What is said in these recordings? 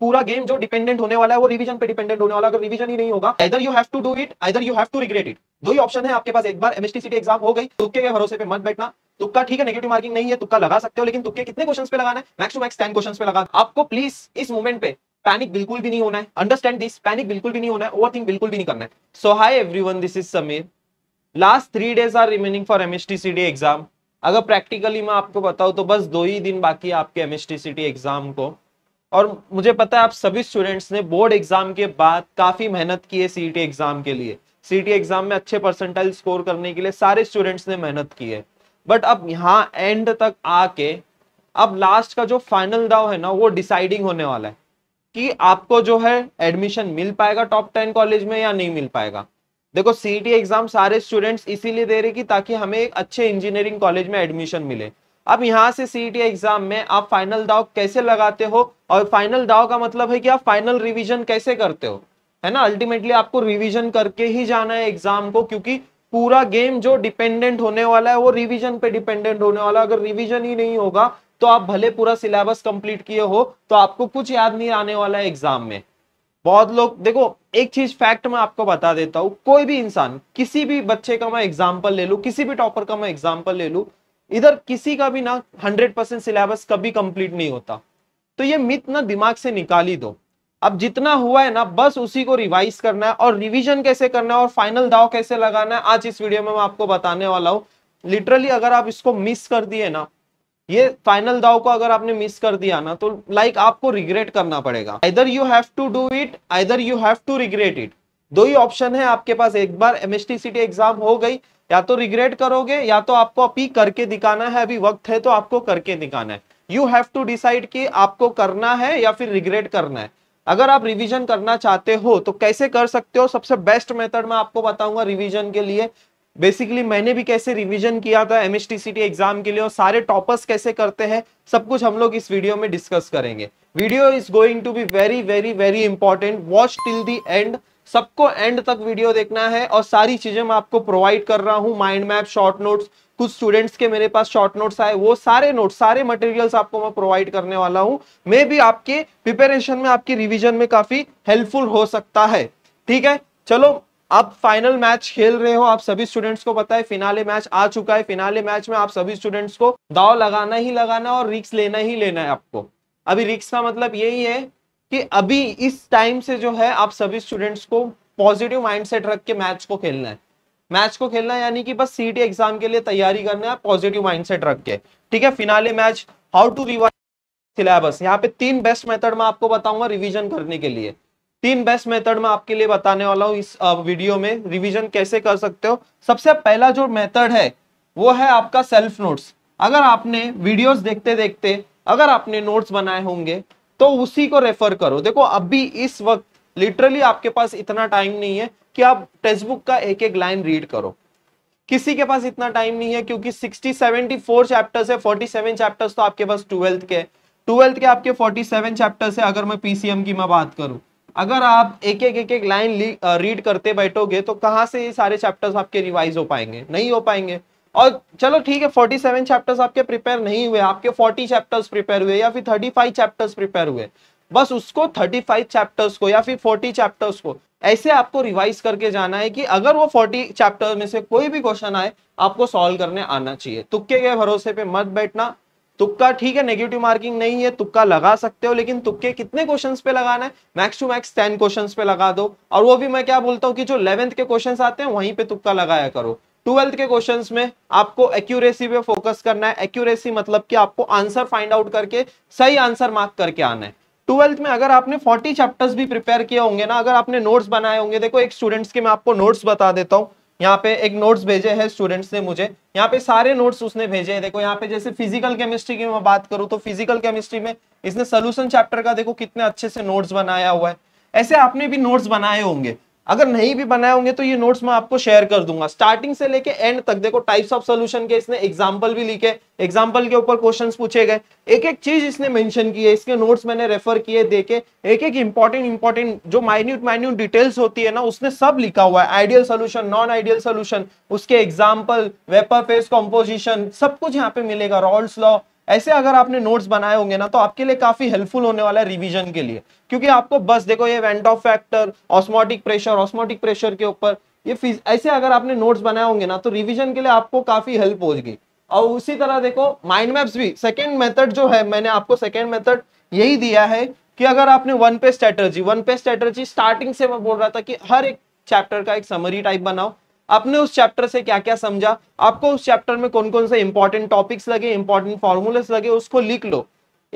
पूरा गेम जो डिपेंडेंट होने वाला है वो रिवीजन पे डिपेंडेंट होने वाला अगर रिवीजन ही नहीं होगा either you have to do it either you have to regret it दो ही ऑप्शन है आपके पास एक बार एमएसटी एग्जाम हो गई तुक्के के भरोसे पे मत बैठना तुक्का ठीक है नेगेटिव मार्किंग नहीं है तुक्का लगा सकते हो लेकिन तुक्के कितने क्वेश्चन पे लगाना है max to max ten question पे लगा आपको प्लीज इस मूवमेंट पे पैनिक बिल्कुल भी नहीं होना है अंडरस्टैंड दिस पैनिक बिल्कुल भी नहीं होना है ओवर थिंक बिल्कुल भी नहीं करना है so hi everyone this is Sameer last three days are remaining for MST exam अगर प्रैक्टिकली मैं आपको बताऊं तो बस दो ही दिन बाकी है आपके एमएसटी एग्जाम को और मुझे पता है आप सभी स्टूडेंट्स ने बोर्ड एग्जाम के बाद काफी मेहनत की है सीईटी एग्जाम के लिए सीईटी एग्जाम में अच्छे परसेंटाइल स्कोर करने के लिए सारे स्टूडेंट्स ने मेहनत की है बट अब यहाँ एंड तक आके अब लास्ट का जो फाइनल दाव है ना वो डिसाइडिंग होने वाला है कि आपको जो है एडमिशन मिल पाएगा टॉप टेन कॉलेज में या नहीं मिल पाएगा देखो सीईटी एग्जाम सारे स्टूडेंट्स इसीलिए दे रहे कि ताकि हमें एक अच्छे इंजीनियरिंग कॉलेज में एडमिशन मिले अब यहाँ से सी एग्जाम e में आप फाइनल दाव कैसे लगाते हो और फाइनल दाव का मतलब है कि आप फाइनल रिविजन कैसे करते हो है ना अल्टीमेटली आपको रिविजन करके ही जाना है एग्जाम को क्योंकि पूरा गेम जो डिपेंडेंट होने वाला है वो रिविजन पे डिपेंडेंट होने वाला अगर रिविजन ही नहीं होगा तो आप भले पूरा सिलेबस कंप्लीट किए हो तो आपको कुछ याद नहीं आने वाला है एग्जाम में बहुत लोग देखो एक चीज फैक्ट मैं आपको बता देता हूं कोई भी इंसान किसी भी बच्चे का मैं एग्जाम्पल ले लू किसी भी टॉपर का मैं एग्जाम्पल ले लू इधर किसी का भी ना हंड्रेड परसेंट सिलेबस कभी कंप्लीट नहीं होता तो ये मिथ ना दिमाग से निकाली दो अब जितना हुआ है ना बस उसी को रिवाइज करना है और रिवीजन कैसे करना है और फाइनल दाव कैसे लगाना है आज इस वीडियो में मैं आपको बताने वाला हूँ लिटरली अगर आप इसको मिस कर दिए ना ये फाइनल दाव को अगर आपने मिस कर दिया ना तो लाइक like आपको रिग्रेट करना पड़ेगा either you have to do it either you have to regret it दो ही ऑप्शन है आपके पास एक बार एम सिटी एग्जाम हो गई या तो रिग्रेट करोगे या तो आपको अभी करके दिखाना है अभी वक्त है तो आपको करके दिखाना है यू हैव टू डिसाइड कि आपको करना है या फिर रिग्रेट करना है अगर आप रिवीजन करना चाहते हो तो कैसे कर सकते हो सबसे बेस्ट मेथड मैं आपको बताऊंगा रिवीजन के लिए बेसिकली मैंने भी कैसे रिवीजन किया था एम एग्जाम के लिए और सारे टॉपर्स कैसे करते हैं सब कुछ हम लोग इस वीडियो में डिस्कस करेंगे video is going to be very very very important watch till the end सबको एंड तक वीडियो देखना है और सारी चीजें मैं आपको प्रोवाइड कर रहा हूँ माइंड मैप शॉर्ट नोट्स कुछ स्टूडेंट्स के मेरे पास शॉर्ट नोट्स आए वो सारे नोट्स सारे मटेरियल्स आपको मैं प्रोवाइड करने वाला हूँ मे भी आपके प्रिपेरेशन में आपके रिविजन में काफी हेल्पफुल हो सकता है ठीक है चलो आप फाइनल मैच खेल रहे हो आप सभी स्टूडेंट्स को पता है फिनाले मैच आ चुका है फिनाले मैच में आप सभी स्टूडेंट्स को दाव लगाना ही लगाना और रिक्स लेना ही लेना है आपको अभी रिक्स का मतलब यही है कि अभी इस टाइम से जो है आप सभी स्टूडेंट्स को पॉजिटिव माइंडसेट रख के मैच को खेलना है मैच को खेलना है यानी कि बस सीटी एग्जाम के लिए तैयारी करना है पॉजिटिव माइंडसेट रख के ठीक है finale match how to revise syllabus यहाँ पे तीन बेस्ट मेथड में आपको बताऊंगा रिवीजन करने के लिए तीन बेस्ट मेथड में आपके लिए बताने वाला हूँ इस वीडियो में रिवीजन कैसे कर सकते हो सबसे पहला जो मेथड है वो है आपका सेल्फ नोट्स अगर आपने वीडियोस देखते देखते अगर आपने नोट्स बनाए होंगे तो उसी को रेफर करो देखो अभी इस वक्त लिटरली आपके पास इतना टाइम नहीं है कि आप टेक्स्ट बुक का एक एक लाइन रीड करो किसी के पास इतना टाइम नहीं है क्योंकि 60 74 चैप्टर्स है 47 चैप्टर्स तो आपके पास ट्वेल्थ के ट्वेल्थ के आपके 47 चैप्टर्स है अगर मैं पीसीएम की मैं बात करूं अगर आप एक एक एक एक लाइन रीड करते बैठोगे तो कहाँ से ये सारे चैप्टर्स आपके रिवाइज हो पाएंगे नहीं हो पाएंगे और चलो ठीक है फोर्टी सेवन चैप्टर्स आपके प्रिपेयर नहीं हुए आपके फोर्टी चैप्टर्स प्रिपेयर हुए या फिर फाइव चैप्टर्स प्रिपेयर हुए बस उसको थर्टी फाइव चैप्टर्स को या फिर फोर्टी चैप्टर्स को ऐसे आपको रिवाइज करके जाना है कि अगर वो फोर्टी चैप्टर में से कोई भी क्वेश्चन आए आपको सॉल्व करने आना चाहिए तुक्के के भरोसे पे मत बैठना तुक्का ठीक है नेगेटिव मार्किंग नहीं है तुक्का लगा सकते हो लेकिन तुक्के कितने क्वेश्चन पे लगाना है max to max ten question पे लगा दो और वो भी मैं क्या बोलता हूँ कि जो इलेवेंथ के क्वेश्चन आते हैं वहीं पे तुक्का लगाया करो ट्वेल्थ के क्वेश्चंस में आपको एक्यूरेसी पे फोकस करना है एक्यूरेसी मतलब कि आपको आंसर फाइंड आउट करके सही आंसर मार्क करके आना है ट्वेल्थ में अगर आपने 40 चैप्टर्स भी प्रिपेयर किए होंगे ना अगर आपने नोट्स बनाए होंगे देखो एक स्टूडेंट्स के मैं आपको नोट्स बता देता हूँ यहाँ पे एक नोट्स भेजे हैं स्टूडेंट्स ने मुझे यहाँ पे सारे नोट्स उसने भेजे हैं देखो यहाँ पे जैसे फिजिकल केमिस्ट्री की मैं बात करूँ तो फिजिकल केमिस्ट्री में इसने सोल्यूशन चैप्टर का देखो कितने अच्छे से नोट्स बनाया हुआ है ऐसे आपने भी नोट्स बनाए होंगे अगर नहीं भी बनाए होंगे तो ये नोट्स मैं आपको शेयर कर दूंगा स्टार्टिंग से लेके एंड तक देखो टाइप्स ऑफ सोल्यूशन के इसने एग्जाम्पल भी लिखे एग्जाम्पल के ऊपर क्वेश्चन पूछे गए एक एक चीज इसने मेंशन की है इसके नोट्स मैंने रेफर किए देखे एक एक इंपॉर्टेंट इंपॉर्टेंट जो माइन्यूट माइन्यूट डिटेल्स होती है ना उसने सब लिखा हुआ है ideal solution non ideal solution उसके एग्जाम्पल वेपर फेस कॉम्पोजिशन सब कुछ यहाँ पे मिलेगा रॉल्स लॉ ऐसे अगर आपने नोट्स बनाए होंगे ना तो आपके लिए काफी हेल्पफुल होने वाला है रिवीजन के लिए क्योंकि आपको बस देखो ये van't Hoff factor osmotic pressure osmotic pressure के ऊपर ये ऐसे अगर आपने नोट्स बनाए होंगे ना तो रिविजन के लिए आपको काफी हेल्प हो होगी और उसी तरह देखो माइंड मैप्स भी सेकेंड मेथड जो है मैंने आपको सेकेंड मेथड यही दिया है कि अगर आपने one page strategy one page strategy starting से मैं बोल रहा था कि हर एक चैप्टर का एक समरी टाइप बनाओ आपने उस चैप्टर से क्या क्या समझा आपको उस चैप्टर में कौन कौन से इंपॉर्टेंट टॉपिक्स लगे इंपॉर्टेंट फॉर्मूलेस लगे उसको लिख लो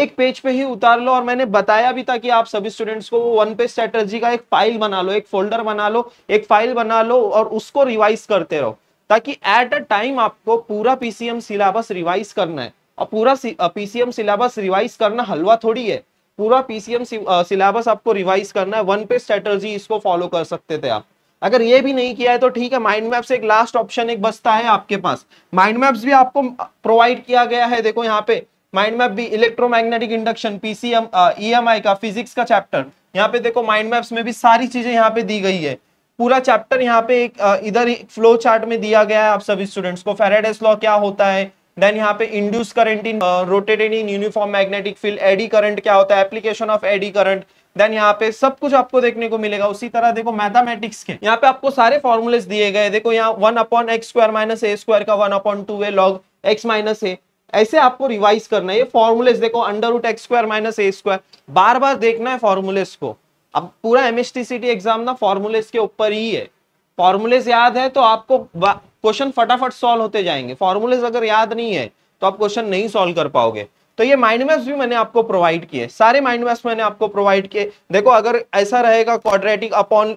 एक पेज पे ही उतार लो और मैंने बताया भी था कि आप सभी स्टूडेंट्स को वन पेज स्ट्रेटर्जी का एक फाइल बना लो एक फोल्डर बना लो एक फाइल बना लो और उसको रिवाइज करते रहो ताकि एट अ टाइम आपको पूरा पीसीएम सिलेबस रिवाइज करना है और पूरा पीसीएम सिलेबस रिवाइज करना हलवा थोड़ी है पूरा पीसीएम सिलेबस आपको रिवाइज करना है वन पेज स्ट्रेटर्जी इसको फॉलो कर सकते थे आप अगर ये भी नहीं किया है तो ठीक है माइंड मैप्स एक लास्ट ऑप्शन एक बचता है आपके पास माइंड मैप्स भी आपको प्रोवाइड किया गया है देखो यहाँ पे माइंड मैप भी इलेक्ट्रोमैग्नेटिक इंडक्शन पीसीएम ईएमआई का फिजिक्स का चैप्टर यहाँ पे देखो माइंड मैप्स में भी सारी चीजें यहाँ पे दी गई है पूरा चैप्टर यहाँ पे एक इधर फ्लो चार्ट में दिया गया है आप सभी स्टूडेंट्स को फेराडेस लॉ क्या होता है देन यहाँ पे induce current in rotated in uniform magnetic field eddy current क्या होता है application of eddy current then यहाँ पे सब कुछ आपको देखने को मिलेगा उसी तरह देखो मैथामेटिक्स के यहाँ पे आपको सारे फॉर्मुलेस दिए गए देखो यहाँ one upon x square minus a square का one upon two a log x minus a ऐसे आपको रिवाइज करना है ये फॉर्मुलेस देखो under root x square minus a square बार बार देखना है फॉर्मुलेस को अब पूरा एमएसटीसीटी एग्जाम ना फॉर्मुलेस के ऊपर ही है फॉर्मुलेस याद है तो आपको क्वेश्चन फटाफट सॉल्व होते जाएंगे फॉर्मुलेस अगर याद नहीं है तो आप क्वेश्चन नहीं सॉल्व कर पाओगे तो ये माइंड मैप्स भी मैंने आपको प्रोवाइड किए सारे माइंड मैप्स मैंने आपको प्रोवाइड किए देखो अगर ऐसा रहेगा quadratic upon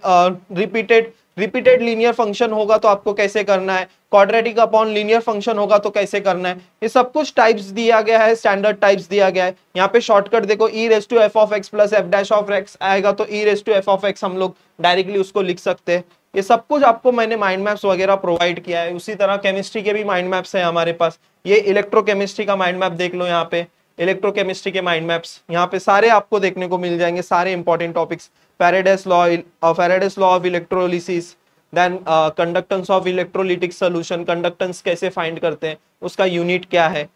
repeated repeated linear function होगा तो आपको कैसे करना है क्वाड्रेटिक अपॉन लीनियर फंक्शन होगा तो कैसे करना है ये सब कुछ टाइप्स दिया गया है स्टैंडर्ड टाइप्स दिया गया है यहाँ पे शॉर्टकट देखो e raise to f of x plus f dash of x आएगा तो e raise to f of x हम लोग डायरेक्टली उसको लिख सकते हैं ये सब कुछ आपको मैंने माइंड मैप्स वगैरह प्रोवाइड किया है उसी तरह केमिस्ट्री के भी माइंड मैप्स हैं हमारे पास ये इलेक्ट्रोकेमिस्ट्री का माइंड मैप देख लो यहाँ पे इलेक्ट्रोकेमिस्ट्री के माइंड मैप्स यहाँ पे सारे आपको देखने को मिल जाएंगे सारे important topics Faraday's law Faraday's law of electrolysis then conductance of electrolytic solution conductance कैसे फाइंड करते हैं उसका यूनिट क्या है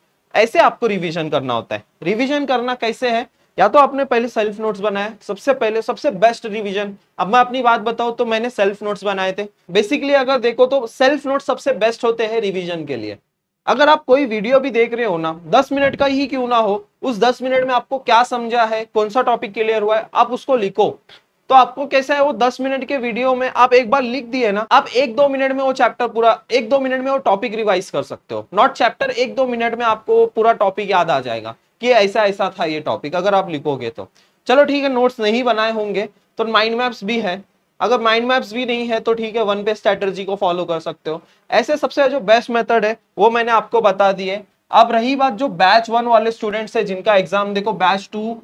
ऐसे आपको रिविजन करना होता है रिविजन करना कैसे है या तो आपने पहले सेल्फ नोट्स बनाया सबसे पहले सबसे बेस्ट रिवीजन अब मैं अपनी बात बताऊं तो मैंने सेल्फ नोट्स बनाए थे बेसिकली अगर देखो तो सेल्फ नोट्स सबसे बेस्ट होते हैं रिवीजन के लिए अगर आप कोई वीडियो भी देख रहे हो ना दस मिनट का ही क्यों ना हो उस दस मिनट में आपको क्या समझा है कौन सा टॉपिक क्लियर हुआ है आप उसको लिखो तो आपको कैसा है वो दस मिनट के वीडियो में आप एक बार लिख दिए ना आप एक दो मिनट में वो चैप्टर पूरा एक दो मिनट में वो टॉपिक रिवाइज कर सकते हो नॉट चैप्टर एक दो मिनट में आपको पूरा टॉपिक याद आ जाएगा कि ऐसा ऐसा था ये टॉपिक अगर आप लिखोगे तो चलो ठीक है नोट्स नहीं बनाए होंगे तो माइंड मैप्स भी है अगर माइंड मैप्स भी नहीं है तो ठीक है वन पे स्ट्रेटर्जी को फॉलो कर सकते हो ऐसे सबसे जो बेस्ट मेथड है वो मैंने आपको बता दी है अब रही बात जो बैच वन वाले स्टूडेंट्स है जिनका एग्जाम देखो बैच टू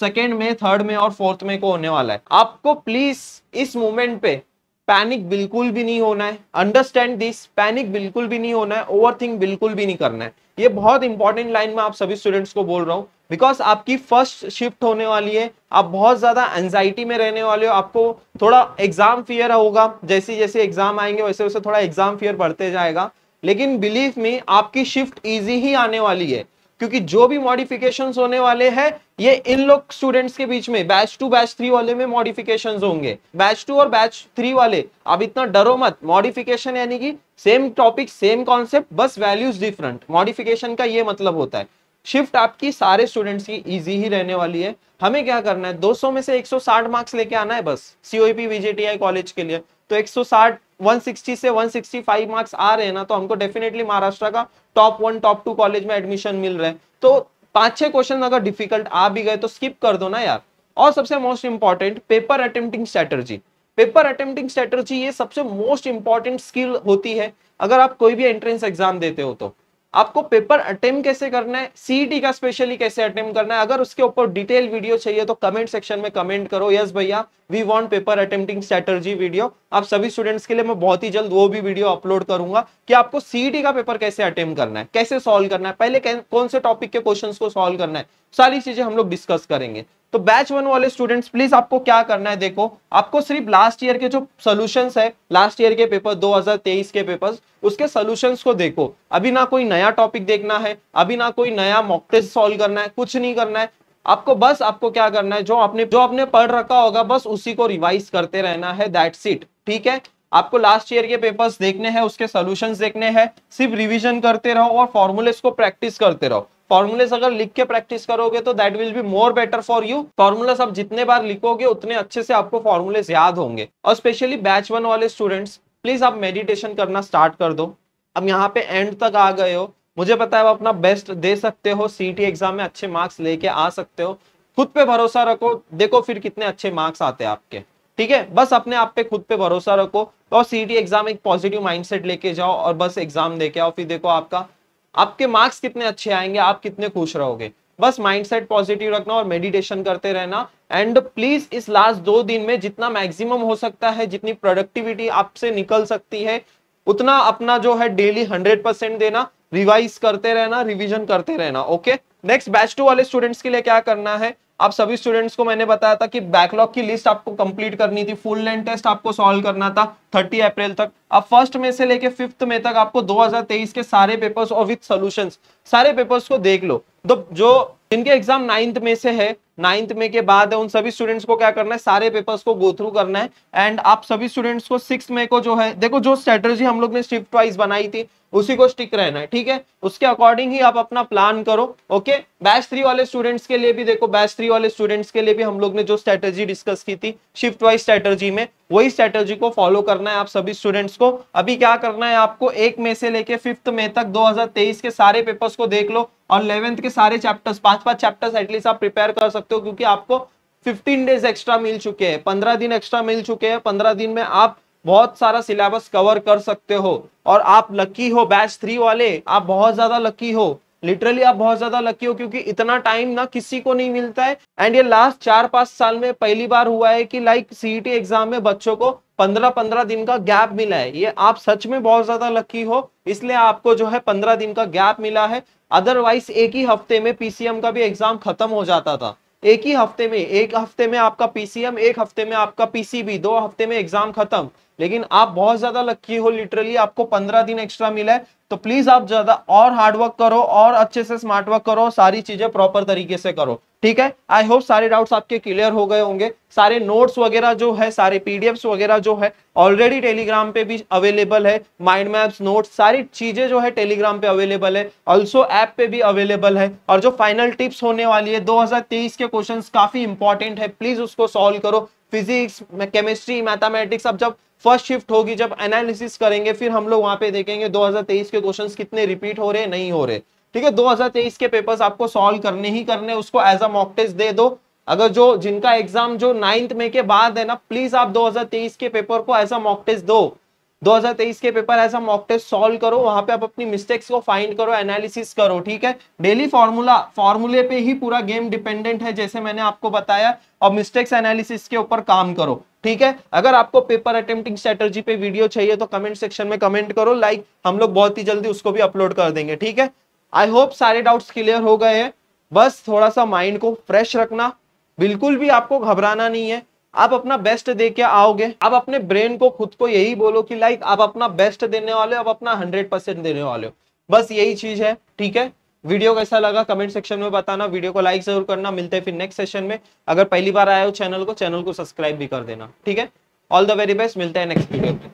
सेकेंड में थर्ड में और फोर्थ में को होने वाला है आपको प्लीज इस मोमेंट पे पैनिक बिल्कुल भी नहीं होना है अंडरस्टैंड दिस पैनिक बिल्कुल भी नहीं होना है थिंक बिल्कुल भी नहीं करना है ये बहुत इंपॉर्टेंट लाइन में आप सभी स्टूडेंट्स को बोल रहा हूँ बिकॉज आपकी फर्स्ट शिफ्ट होने वाली है आप बहुत ज़्यादा एंजाइटी में रहने वाले हो आपको थोड़ा एग्जाम फियर होगा जैसे जैसे एग्जाम आएंगे वैसे वैसे थोड़ा एग्जाम फियर बढ़ते जाएगा लेकिन बिलीव में आपकी शिफ्ट ईजी ही आने वाली है क्योंकि जो भी मॉडिफिकेशन होने वाले हैं ये इन लोग स्टूडेंट्स के बीच में बैच टू बैच थ्री वाले में मॉडिफिकेशन होंगे बैच टू और बैच थ्री वाले अब इतना डरो मत मॉडिफिकेशन यानी कि सेम टॉपिक सेम कॉन्सेप्ट बस वैल्यूज डिफरेंट मॉडिफिकेशन का ये मतलब होता है शिफ्ट आपकी सारे स्टूडेंट्स की इजी ही रहने वाली है हमें क्या करना है 200 में से 160 मार्क्स लेके आना है बस सीओपी वीजेटीआई कॉलेज के लिए तो 160 160 से 165 मार्क्स आ रहे हैं ना तो हमको डेफिनेटली महाराष्ट्र का top one top two college में एडमिशन मिल रहा है तो पांच छह क्वेश्चन अगर डिफिकल्ट आ भी गए तो स्किप कर दो ना यार और सबसे most important paper attempting strategy paper attempting strategy ये सबसे मोस्ट इंपॉर्टेंट स्किल होती है अगर आप कोई भी एंट्रेंस एग्जाम देते हो तो आपको पेपर अटेम कैसे करना है सीईटी e का स्पेशली कैसे अटेम्प करना है अगर उसके ऊपर डिटेल वीडियो चाहिए तो कमेंट सेक्शन में कमेंट करो यस भैया we want paper attempting strategy video आप सभी स्टूडेंट्स के लिए मैं बहुत ही जल्द वो भी वीडियो अपलोड करूंगा कि आपको सीईटी e का पेपर कैसे अटेम्प करना है कैसे सोल्व करना है पहले कौन से टॉपिक के क्वेश्चन को सॉल्व करना है सारी चीजें हम लोग डिस्कस करेंगे तो बैच वन वाले स्टूडेंट्स प्लीज आपको क्या करना है देखो आपको सिर्फ लास्ट ईयर के जो सॉल्यूशंस है लास्ट ईयर के पेपर 2023 के पेपर्स उसके सॉल्यूशंस को देखो अभी ना कोई नया टॉपिक देखना है अभी ना कोई नया मॉक टेस्ट सॉल्व करना है कुछ नहीं करना है आपको बस आपको क्या करना है जो आपने जो आपने पढ़ रखा होगा बस उसी को रिवाइज करते रहना है दैट इट ठीक है आपको लास्ट ईयर के पेपर्स देखने हैं उसके सोल्यूशन देखने हैं सिर्फ रिविजन करते रहो और फॉर्मुलेस को प्रैक्टिस करते रहो फॉर्मुलेस अगर लिख के प्रैक्टिस करोगे तो that will be more better for you formulas आप जितने बार लिखोगे उतने अच्छे से आपको फॉर्मुलेस याद होंगे और स्पेशली बैच वन वाले स्टूडेंट्स प्लीज आप मेडिटेशन करना स्टार्ट कर दो अब यहाँ पे एंड तक आ गए हो मुझे पता है आप अपना बेस्ट दे सकते हो सीटी एग्जाम में अच्छे मार्क्स लेके आ सकते हो खुद पे भरोसा रखो देखो फिर कितने अच्छे मार्क्स आते हैं आपके ठीक है बस अपने आप पे खुद पे भरोसा रखो और सीटी एग्जाम एक पॉजिटिव माइंडसेट लेके जाओ और बस एग्जाम देके आओ फिर देखो आपका आपके मार्क्स कितने अच्छे आएंगे आप कितने खुश रहोगे बस माइंडसेट पॉजिटिव रखना और मेडिटेशन करते रहना एंड प्लीज इस लास्ट दो दिन में जितना मैक्सिमम हो सकता है जितनी प्रोडक्टिविटी आपसे निकल सकती है उतना अपना जो है डेली हंड्रेड परसेंट देना रिवाइज करते रहना रिविजन करते रहना ओके नेक्स्ट बैच टू वाले स्टूडेंट्स के लिए क्या करना है आप सभी स्टूडेंट्स को मैंने बताया था कि बैकलॉग की लिस्ट आपको कंप्लीट करनी थी फुल लेंथ टेस्ट आपको सॉल्व करना था 30 अप्रैल तक अब फर्स्ट में से लेके फिफ्थ में तक आपको 2023 के सारे पेपर्स और विथ सॉल्यूशंस सारे पेपर्स को देख लो तो जो जिनके एग्जाम नाइन्थ में से है नाइन्थ में के बाद है उन सभी स्टूडेंट्स को क्या करना है सारे पेपर्स को गो थ्रू करना है एंड आप सभी स्टूडेंट्स को सिक्स मे को जो है देखो जो स्ट्रेटर्जी हम लोग ने शिफ्ट वाइज बनाई थी उसी को स्टिक रहना है ठीक है उसके अकॉर्डिंग ही आप अपना प्लान करो ओके बैच थ्री वाले स्टूडेंट्स के लिए भी देखो बैच थ्री वाले स्टूडेंट्स के लिए भी हम लोग ने जो स्ट्रेटेजी डिस्कस की थी शिफ्ट वाइज स्ट्रेटेजी में वही स्ट्रेटेजी को फॉलो करना है आप सभी स्टूडेंट्स को अभी क्या करना है आपको एक मई से लेके फिफ्थ मई तक दो के सारे पेपर्स को देख लो और इलेवेंथ के सारे चैप्टर्स पांच पांच चैप्टर्स एटलीस्ट आप प्रिपेयर कर सकते हो क्योंकि आपको 15 डेज एक्स्ट्रा मिल चुके हैं 15 दिन एक्स्ट्रा मिल चुके हैं 15 दिन में आप बहुत सारा सिलेबस कवर कर सकते हो और आप लकी हो बैच थ्री वाले आप बहुत ज्यादा लकी हो लिटरली आप बहुत ज्यादा लकी हो क्योंकि इतना टाइम ना किसी को नहीं मिलता है एंड ये लास्ट चार पांच साल में पहली बार हुआ है कि लाइक सीईटी एग्जाम में बच्चों को पंद्रह पंद्रह दिन का गैप मिला है ये आप सच में बहुत ज्यादा लकी हो इसलिए आपको जो है पंद्रह दिन का गैप मिला है अदरवाइज एक ही हफ्ते में पीसीएम का भी एग्जाम खत्म हो जाता था एक ही हफ्ते में एक हफ्ते में आपका पीसीएम एक हफ्ते में आपका पीसीबी दो हफ्ते में एग्जाम खत्म लेकिन आप बहुत ज्यादा लकी हो लिटरली आपको पंद्रह दिन एक्स्ट्रा मिला है तो प्लीज आप ज्यादा और हार्डवर्क करो और अच्छे से स्मार्ट वर्क करो सारी चीजें प्रॉपर तरीके से करो ठीक है आई होप सारे डाउट्स आपके क्लियर हो गए होंगे सारे नोट्स वगैरह जो है सारे पीडीएफ्स वगैरह जो है ऑलरेडी टेलीग्राम पे भी अवेलेबल है माइंड मैप्स नोट्स सारी चीजें जो है टेलीग्राम पे अवेलेबल है ऑल्सो ऐप पे भी अवेलेबल है और जो फाइनल टिप्स होने वाली है 2023 के क्वेश्चंस काफी इंपॉर्टेंट है प्लीज उसको सॉल्व करो फिजिक्स केमिस्ट्री मैथमेटिक्स अब जब फर्स्ट शिफ्ट होगी जब एनालिसिस करेंगे फिर हम लोग वहां पे देखेंगे 2023 के क्वेश्चन कितने रिपीट हो रहे नहीं हो रहे ठीक है 2023 के पेपर्स आपको सॉल्व करने ही करने उसको एज अ मॉक टेस्ट दे दो अगर जो जिनका एग्जाम जो नाइन्थ में के बाद है ना प्लीज आप 2023 के पेपर को एज अ मॉक टेस्ट दो 2023 के पेपर ऐसा मॉक टेस्ट सॉल्व करो वहां पे आप अपनी मिस्टेक्स को फाइंड करो एनालिसिस करो ठीक है डेली फॉर्मूला फॉर्मूले पे ही पूरा गेम डिपेंडेंट है जैसे मैंने आपको बताया और मिस्टेक्स एनालिसिस के ऊपर काम करो ठीक है अगर आपको पेपर अटेम्प्टिंग स्ट्रेटर्जी पे वीडियो चाहिए तो कमेंट सेक्शन में कमेंट करो लाइक हम लोग बहुत ही जल्दी उसको भी अपलोड कर देंगे ठीक है आई होप सारे डाउट्स क्लियर हो गए हैं बस थोड़ा सा माइंड को फ्रेश रखना बिल्कुल भी आपको घबराना नहीं है आप अपना बेस्ट दे के आओगे आप अपने ब्रेन को खुद को यही बोलो कि लाइक आप अपना बेस्ट देने वाले हो आप अपना हंड्रेड परसेंट देने वाले हो बस यही चीज है ठीक है वीडियो कैसा लगा कमेंट सेक्शन में बताना वीडियो को लाइक जरूर करना मिलते हैं फिर नेक्स्ट सेशन में अगर पहली बार आए हो चैनल को चैनल को सब्सक्राइब भी कर देना ठीक है ऑल द वेरी बेस्ट मिलते हैं नेक्स्ट वीडियो में